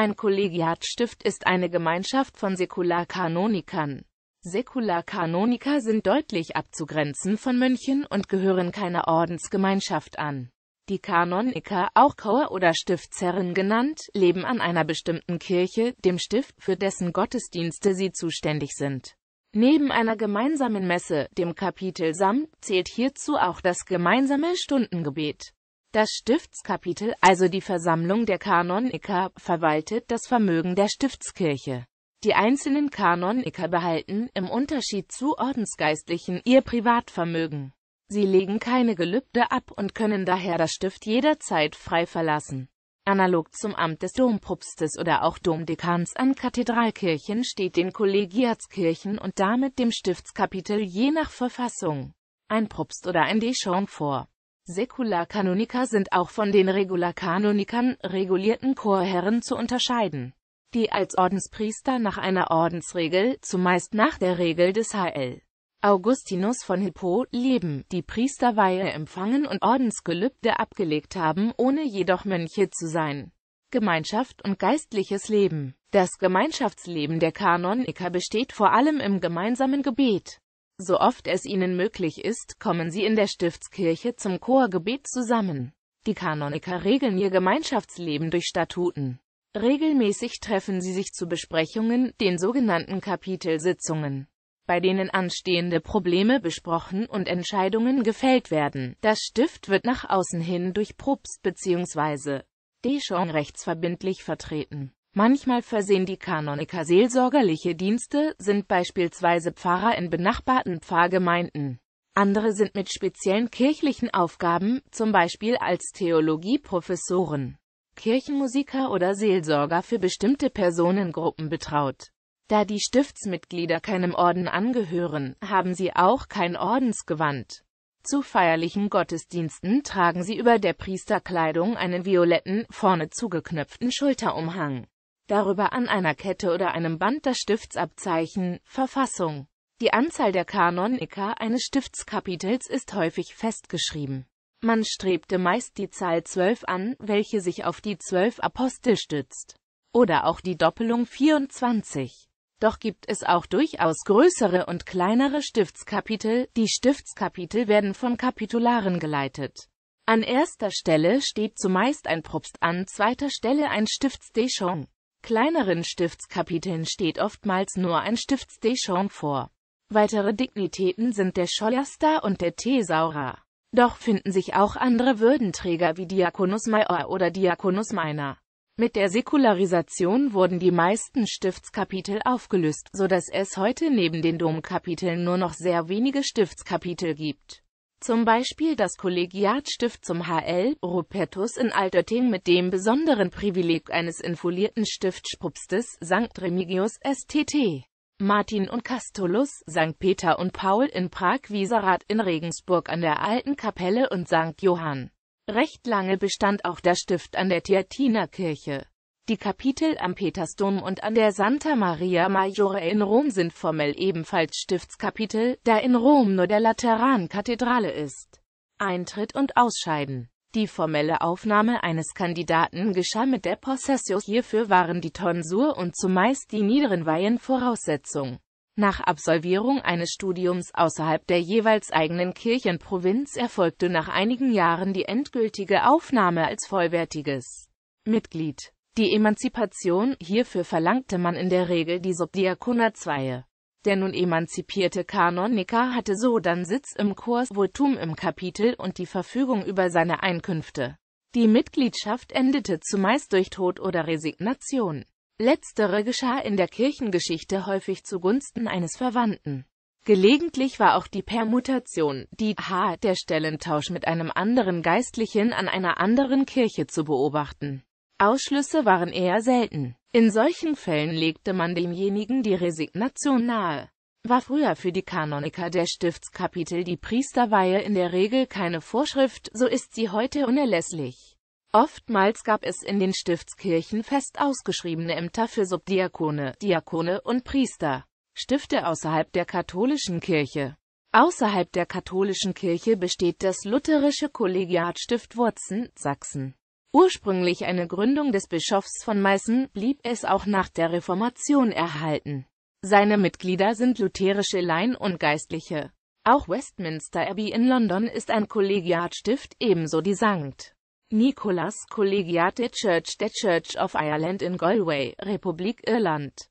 Ein Kollegiatstift ist eine Gemeinschaft von Säkularkanonikern. Säkularkanoniker sind deutlich abzugrenzen von Mönchen und gehören keiner Ordensgemeinschaft an. Die Kanoniker, auch Chor oder Stiftsherren genannt, leben an einer bestimmten Kirche, dem Stift, für dessen Gottesdienste sie zuständig sind. Neben einer gemeinsamen Messe, dem Kapitel Sam, zählt hierzu auch das gemeinsame Stundengebet. Das Stiftskapitel, also die Versammlung der Kanoniker, verwaltet das Vermögen der Stiftskirche. Die einzelnen Kanoniker behalten, im Unterschied zu Ordensgeistlichen, ihr Privatvermögen. Sie legen keine Gelübde ab und können daher das Stift jederzeit frei verlassen. Analog zum Amt des Dompropstes oder auch Domdekans an Kathedralkirchen steht den Kollegiatskirchen und damit dem Stiftskapitel je nach Verfassung ein Propst oder ein Deschon vor. Säkularkanoniker sind auch von den Regularkanonikern, regulierten Chorherren zu unterscheiden, die als Ordenspriester nach einer Ordensregel, zumeist nach der Regel des Hl. Augustinus von Hippo, leben, die Priesterweihe empfangen und Ordensgelübde abgelegt haben, ohne jedoch Mönche zu sein. Gemeinschaft und geistliches Leben Das Gemeinschaftsleben der Kanoniker besteht vor allem im gemeinsamen Gebet. So oft es ihnen möglich ist, kommen sie in der Stiftskirche zum Chorgebet zusammen. Die Kanoniker regeln ihr Gemeinschaftsleben durch Statuten. Regelmäßig treffen sie sich zu Besprechungen, den sogenannten Kapitelsitzungen, bei denen anstehende Probleme besprochen und Entscheidungen gefällt werden. Das Stift wird nach außen hin durch Probst bzw. Deschon rechtsverbindlich vertreten. Manchmal versehen die Kanoniker seelsorgerliche Dienste, sind beispielsweise Pfarrer in benachbarten Pfarrgemeinden. Andere sind mit speziellen kirchlichen Aufgaben, zum Beispiel als Theologieprofessoren, Kirchenmusiker oder Seelsorger für bestimmte Personengruppen betraut. Da die Stiftsmitglieder keinem Orden angehören, haben sie auch kein Ordensgewand. Zu feierlichen Gottesdiensten tragen sie über der Priesterkleidung einen violetten, vorne zugeknöpften Schulterumhang darüber an einer Kette oder einem Band das Stiftsabzeichen, Verfassung. Die Anzahl der Kanoniker eines Stiftskapitels ist häufig festgeschrieben. Man strebte meist die Zahl zwölf an, welche sich auf die zwölf Apostel stützt. Oder auch die Doppelung 24. Doch gibt es auch durchaus größere und kleinere Stiftskapitel, die Stiftskapitel werden von Kapitularen geleitet. An erster Stelle steht zumeist ein Propst, an zweiter Stelle ein Stiftsdechon kleineren Stiftskapiteln steht oftmals nur ein Stiftsdechon vor. Weitere Dignitäten sind der Scholaster und der Thesaurer. Doch finden sich auch andere Würdenträger wie Diakonus Maior oder Diakonus Minor. Mit der Säkularisation wurden die meisten Stiftskapitel aufgelöst, so dass es heute neben den Domkapiteln nur noch sehr wenige Stiftskapitel gibt zum Beispiel das Kollegiatstift zum HL, Rupertus in Altötting mit dem besonderen Privileg eines infolierten Stiftspupstes, St. Remigius STT. Martin und Castulus, St. Peter und Paul in Prag-Wieserath in Regensburg an der Alten Kapelle und St. Johann. Recht lange bestand auch der Stift an der Theatinerkirche. Die Kapitel am Petersdom und an der Santa Maria Maggiore in Rom sind formell ebenfalls Stiftskapitel, da in Rom nur der Laterankathedrale ist. Eintritt und Ausscheiden Die formelle Aufnahme eines Kandidaten geschah mit der Possessio, hierfür waren die Tonsur und zumeist die niederen Weihen Voraussetzung. Nach Absolvierung eines Studiums außerhalb der jeweils eigenen Kirchenprovinz erfolgte nach einigen Jahren die endgültige Aufnahme als vollwertiges Mitglied. Die Emanzipation, hierfür verlangte man in der Regel die Subdiakonatsweihe. Der nun emanzipierte Kanoniker hatte so dann Sitz im Kursvotum im Kapitel und die Verfügung über seine Einkünfte. Die Mitgliedschaft endete zumeist durch Tod oder Resignation. Letztere geschah in der Kirchengeschichte häufig zugunsten eines Verwandten. Gelegentlich war auch die Permutation, die H, der Stellentausch mit einem anderen Geistlichen an einer anderen Kirche zu beobachten. Ausschlüsse waren eher selten. In solchen Fällen legte man demjenigen die Resignation nahe. War früher für die Kanoniker der Stiftskapitel die Priesterweihe in der Regel keine Vorschrift, so ist sie heute unerlässlich. Oftmals gab es in den Stiftskirchen fest ausgeschriebene Ämter für Subdiakone, Diakone und Priester. Stifte außerhalb der katholischen Kirche. Außerhalb der katholischen Kirche besteht das lutherische Kollegiatstift Wurzen, Sachsen. Ursprünglich eine Gründung des Bischofs von Meißen, blieb es auch nach der Reformation erhalten. Seine Mitglieder sind lutherische Laien und Geistliche. Auch Westminster Abbey in London ist ein Kollegiatstift, ebenso die St. Nicholas Collegiate Church der Church of Ireland in Galway, Republik Irland.